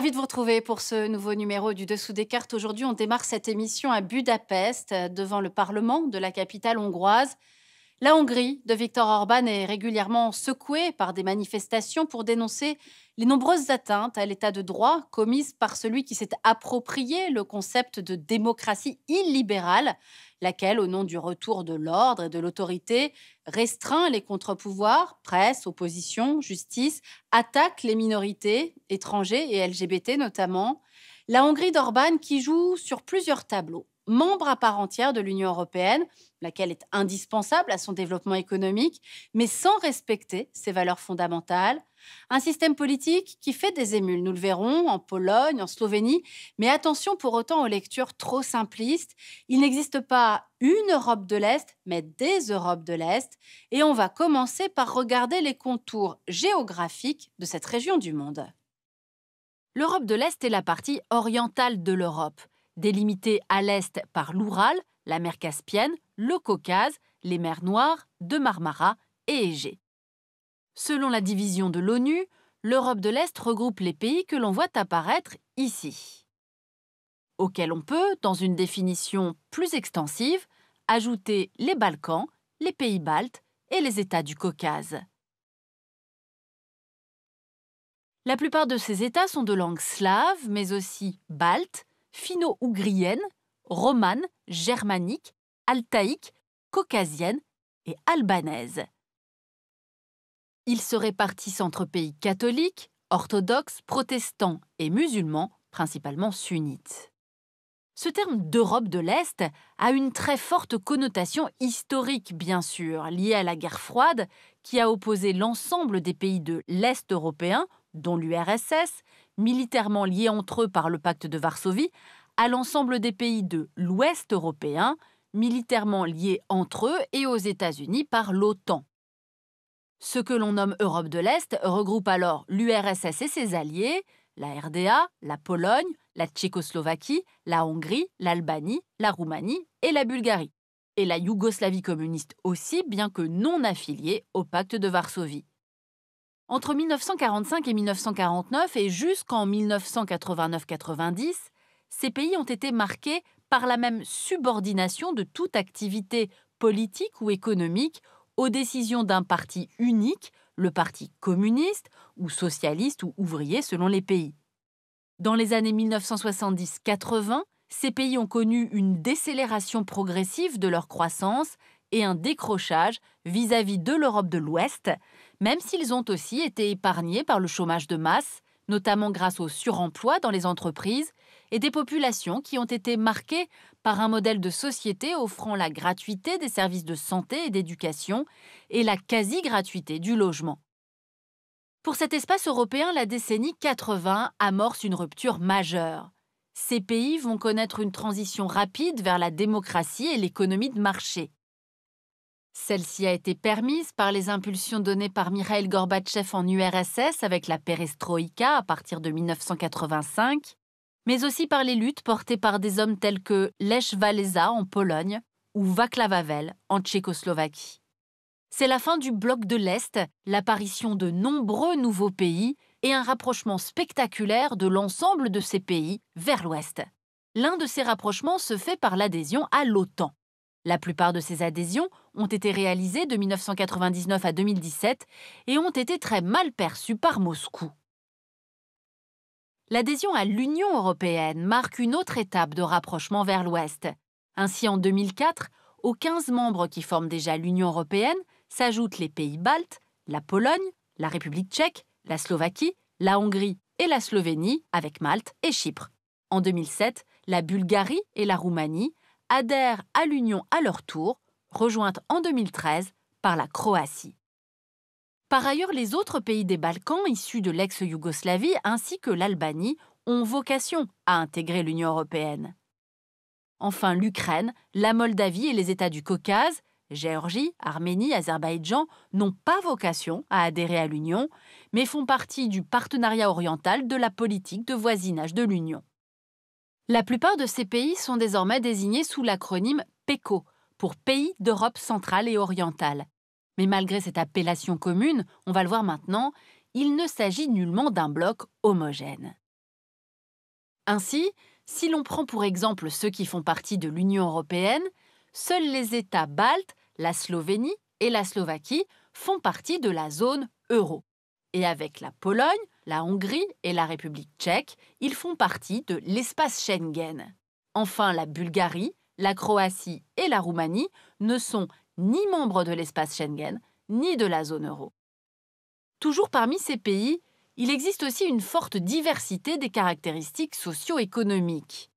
Ravie de vous retrouver pour ce nouveau numéro du Dessous des cartes. Aujourd'hui, on démarre cette émission à Budapest, devant le Parlement de la capitale hongroise. La Hongrie de Viktor Orban est régulièrement secouée par des manifestations pour dénoncer les nombreuses atteintes à l'état de droit commises par celui qui s'est approprié le concept de démocratie illibérale laquelle, au nom du retour de l'ordre et de l'autorité, restreint les contre-pouvoirs, presse, opposition, justice, attaque les minorités, étrangers et LGBT notamment. La Hongrie d'Orban qui joue sur plusieurs tableaux membre à part entière de l'Union européenne, laquelle est indispensable à son développement économique, mais sans respecter ses valeurs fondamentales, un système politique qui fait des émules, nous le verrons, en Pologne, en Slovénie, mais attention pour autant aux lectures trop simplistes. Il n'existe pas une Europe de l'Est, mais des Europes de l'Est, et on va commencer par regarder les contours géographiques de cette région du monde. L'Europe de l'Est est la partie orientale de l'Europe, délimitée à l'Est par l'Oural, la mer Caspienne, le Caucase, les mers Noires, de Marmara et Égée. Selon la division de l'ONU, l'Europe de l'Est regroupe les pays que l'on voit apparaître ici, auxquels on peut, dans une définition plus extensive, ajouter les Balkans, les pays baltes et les États du Caucase. La plupart de ces États sont de langue slave, mais aussi balte, finno-ougrienne, romane, germanique, altaïque, caucasienne et albanaise. Ils se répartissent entre pays catholiques, orthodoxes, protestants et musulmans, principalement sunnites. Ce terme d'Europe de l'Est a une très forte connotation historique, bien sûr, liée à la guerre froide qui a opposé l'ensemble des pays de l'Est européen, dont l'URSS, militairement liés entre eux par le pacte de Varsovie, à l'ensemble des pays de l'Ouest européen, militairement liés entre eux et aux États-Unis par l'OTAN. Ce que l'on nomme Europe de l'Est regroupe alors l'URSS et ses alliés, la RDA, la Pologne, la Tchécoslovaquie, la Hongrie, l'Albanie, la Roumanie et la Bulgarie. Et la Yougoslavie communiste aussi, bien que non affiliée au pacte de Varsovie. Entre 1945 et 1949 et jusqu'en 1989-90, ces pays ont été marqués par la même subordination de toute activité politique ou économique aux décisions d'un parti unique, le parti communiste ou socialiste ou ouvrier selon les pays. Dans les années 1970-80, ces pays ont connu une décélération progressive de leur croissance et un décrochage vis-à-vis de l'Europe de l'Ouest, même s'ils ont aussi été épargnés par le chômage de masse, notamment grâce au suremploi dans les entreprises et des populations qui ont été marquées par un modèle de société offrant la gratuité des services de santé et d'éducation et la quasi-gratuité du logement. Pour cet espace européen, la décennie 80 amorce une rupture majeure. Ces pays vont connaître une transition rapide vers la démocratie et l'économie de marché. Celle-ci a été permise par les impulsions données par Mikhail Gorbatchev en URSS avec la perestroïka à partir de 1985, mais aussi par les luttes portées par des hommes tels que Lech Walesa en Pologne ou Václav Havel en Tchécoslovaquie. C'est la fin du bloc de l'Est, l'apparition de nombreux nouveaux pays et un rapprochement spectaculaire de l'ensemble de ces pays vers l'Ouest. L'un de ces rapprochements se fait par l'adhésion à l'OTAN. La plupart de ces adhésions ont été réalisées de 1999 à 2017 et ont été très mal perçues par Moscou l'adhésion à l'Union européenne marque une autre étape de rapprochement vers l'Ouest. Ainsi, en 2004, aux 15 membres qui forment déjà l'Union européenne s'ajoutent les pays baltes, la Pologne, la République tchèque, la Slovaquie, la Hongrie et la Slovénie, avec Malte et Chypre. En 2007, la Bulgarie et la Roumanie adhèrent à l'Union à leur tour, rejointes en 2013 par la Croatie. Par ailleurs, les autres pays des Balkans issus de l'ex-Yougoslavie ainsi que l'Albanie ont vocation à intégrer l'Union européenne. Enfin, l'Ukraine, la Moldavie et les États du Caucase, Géorgie, Arménie, Azerbaïdjan, n'ont pas vocation à adhérer à l'Union, mais font partie du partenariat oriental de la politique de voisinage de l'Union. La plupart de ces pays sont désormais désignés sous l'acronyme PECO, pour Pays d'Europe centrale et orientale, mais malgré cette appellation commune, on va le voir maintenant, il ne s'agit nullement d'un bloc homogène. Ainsi, si l'on prend pour exemple ceux qui font partie de l'Union européenne, seuls les États baltes, la Slovénie et la Slovaquie font partie de la zone euro. Et avec la Pologne, la Hongrie et la République tchèque, ils font partie de l'espace Schengen. Enfin, la Bulgarie, la Croatie et la Roumanie ne sont ni membre de l'espace Schengen, ni de la zone euro. Toujours parmi ces pays, il existe aussi une forte diversité des caractéristiques socio-économiques.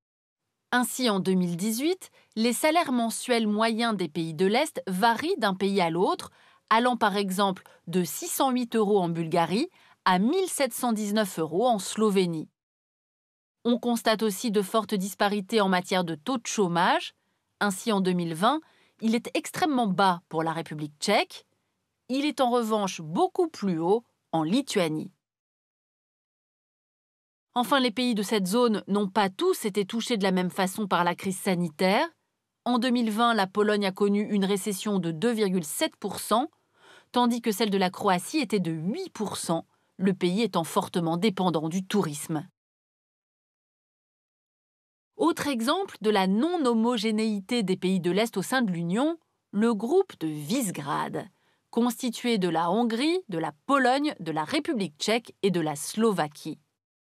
Ainsi, en 2018, les salaires mensuels moyens des pays de l'Est varient d'un pays à l'autre, allant par exemple de 608 euros en Bulgarie à 1719 euros en Slovénie. On constate aussi de fortes disparités en matière de taux de chômage. Ainsi, en 2020, il est extrêmement bas pour la République tchèque, il est en revanche beaucoup plus haut en Lituanie. Enfin, les pays de cette zone n'ont pas tous été touchés de la même façon par la crise sanitaire. En 2020, la Pologne a connu une récession de 2,7%, tandis que celle de la Croatie était de 8%, le pays étant fortement dépendant du tourisme. Autre exemple de la non-homogénéité des pays de l'Est au sein de l'Union, le groupe de Visegrad, constitué de la Hongrie, de la Pologne, de la République tchèque et de la Slovaquie.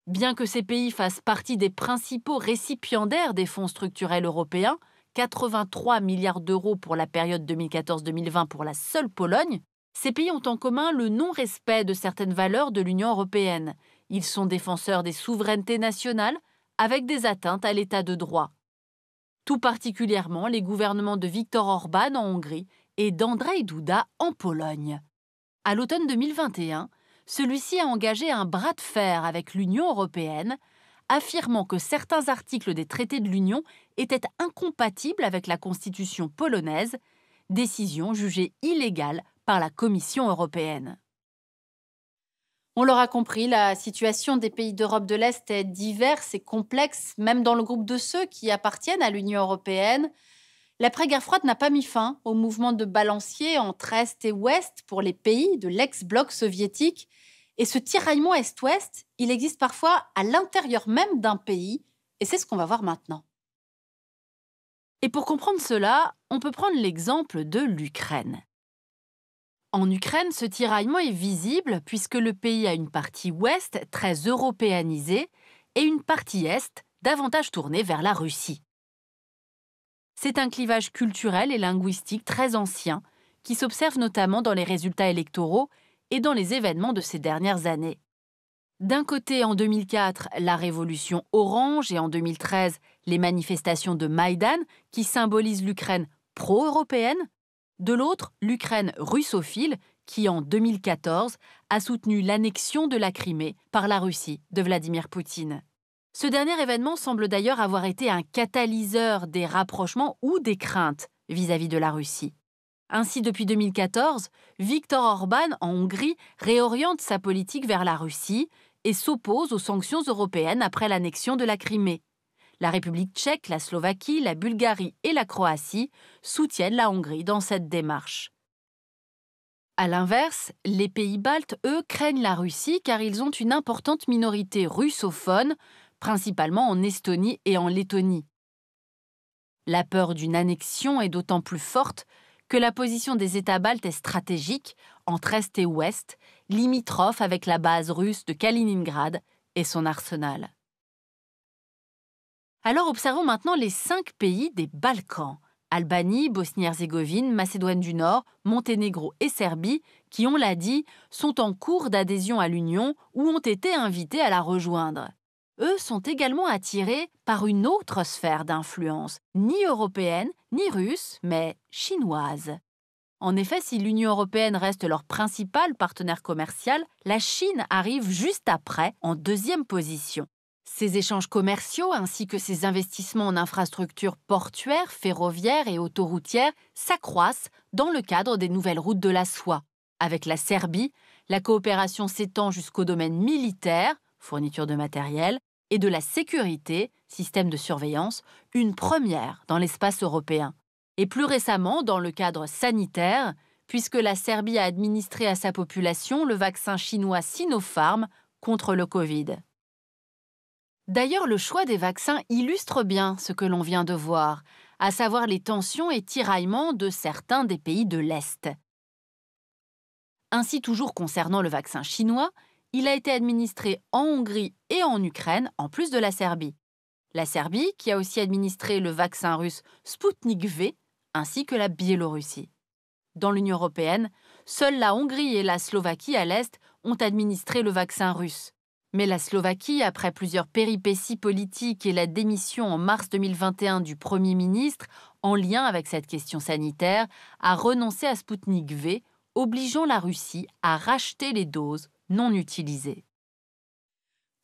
Bien que ces pays fassent partie des principaux récipiendaires des fonds structurels européens, 83 milliards d'euros pour la période 2014-2020 pour la seule Pologne, ces pays ont en commun le non-respect de certaines valeurs de l'Union européenne. Ils sont défenseurs des souverainetés nationales, avec des atteintes à l'état de droit. Tout particulièrement les gouvernements de Viktor Orban en Hongrie et d'Andrzej Duda en Pologne. À l'automne 2021, celui-ci a engagé un bras de fer avec l'Union européenne, affirmant que certains articles des traités de l'Union étaient incompatibles avec la Constitution polonaise, décision jugée illégale par la Commission européenne. On l'aura compris, la situation des pays d'Europe de l'Est est diverse et complexe, même dans le groupe de ceux qui appartiennent à l'Union européenne. L'après-guerre froide n'a pas mis fin au mouvement de balancier entre Est et Ouest pour les pays de l'ex-bloc soviétique. Et ce tiraillement Est-Ouest, il existe parfois à l'intérieur même d'un pays, et c'est ce qu'on va voir maintenant. Et pour comprendre cela, on peut prendre l'exemple de l'Ukraine. En Ukraine, ce tiraillement est visible puisque le pays a une partie ouest très européanisée et une partie est davantage tournée vers la Russie. C'est un clivage culturel et linguistique très ancien qui s'observe notamment dans les résultats électoraux et dans les événements de ces dernières années. D'un côté, en 2004, la révolution orange et en 2013, les manifestations de Maïdan qui symbolisent l'Ukraine pro-européenne de l'autre, l'Ukraine russophile, qui en 2014 a soutenu l'annexion de la Crimée par la Russie de Vladimir Poutine. Ce dernier événement semble d'ailleurs avoir été un catalyseur des rapprochements ou des craintes vis-à-vis de la Russie. Ainsi, depuis 2014, Viktor Orban en Hongrie réoriente sa politique vers la Russie et s'oppose aux sanctions européennes après l'annexion de la Crimée. La République tchèque, la Slovaquie, la Bulgarie et la Croatie soutiennent la Hongrie dans cette démarche. À l'inverse, les pays baltes, eux, craignent la Russie car ils ont une importante minorité russophone, principalement en Estonie et en Lettonie. La peur d'une annexion est d'autant plus forte que la position des États baltes est stratégique entre Est et Ouest, limitrophe avec la base russe de Kaliningrad et son arsenal. Alors observons maintenant les cinq pays des Balkans. Albanie, Bosnie-Herzégovine, Macédoine du Nord, Monténégro et Serbie, qui, on l'a dit, sont en cours d'adhésion à l'Union ou ont été invités à la rejoindre. Eux sont également attirés par une autre sphère d'influence, ni européenne, ni russe, mais chinoise. En effet, si l'Union européenne reste leur principal partenaire commercial, la Chine arrive juste après, en deuxième position. Ces échanges commerciaux ainsi que ces investissements en infrastructures portuaires, ferroviaires et autoroutières s'accroissent dans le cadre des nouvelles routes de la soie. Avec la Serbie, la coopération s'étend jusqu'au domaine militaire, fourniture de matériel, et de la sécurité, système de surveillance, une première dans l'espace européen. Et plus récemment, dans le cadre sanitaire, puisque la Serbie a administré à sa population le vaccin chinois Sinopharm contre le Covid. D'ailleurs, le choix des vaccins illustre bien ce que l'on vient de voir, à savoir les tensions et tiraillements de certains des pays de l'Est. Ainsi, toujours concernant le vaccin chinois, il a été administré en Hongrie et en Ukraine, en plus de la Serbie. La Serbie, qui a aussi administré le vaccin russe Sputnik V, ainsi que la Biélorussie. Dans l'Union européenne, seules la Hongrie et la Slovaquie à l'Est ont administré le vaccin russe. Mais la Slovaquie, après plusieurs péripéties politiques et la démission en mars 2021 du Premier ministre en lien avec cette question sanitaire, a renoncé à Sputnik V, obligeant la Russie à racheter les doses non utilisées.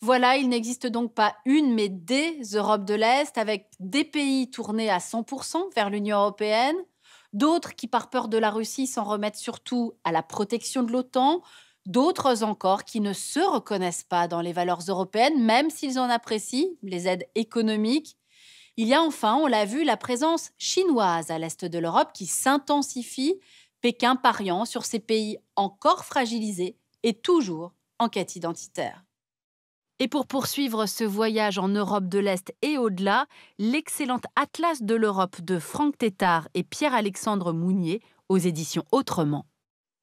Voilà, il n'existe donc pas une, mais des Europes de l'Est, avec des pays tournés à 100% vers l'Union européenne, d'autres qui, par peur de la Russie, s'en remettent surtout à la protection de l'OTAN, d'autres encore qui ne se reconnaissent pas dans les valeurs européennes, même s'ils en apprécient les aides économiques. Il y a enfin, on l'a vu, la présence chinoise à l'est de l'Europe qui s'intensifie, Pékin pariant sur ces pays encore fragilisés et toujours en quête identitaire. Et pour poursuivre ce voyage en Europe de l'Est et au-delà, l'excellent Atlas de l'Europe de Franck Tétard et Pierre-Alexandre Mounier aux éditions Autrement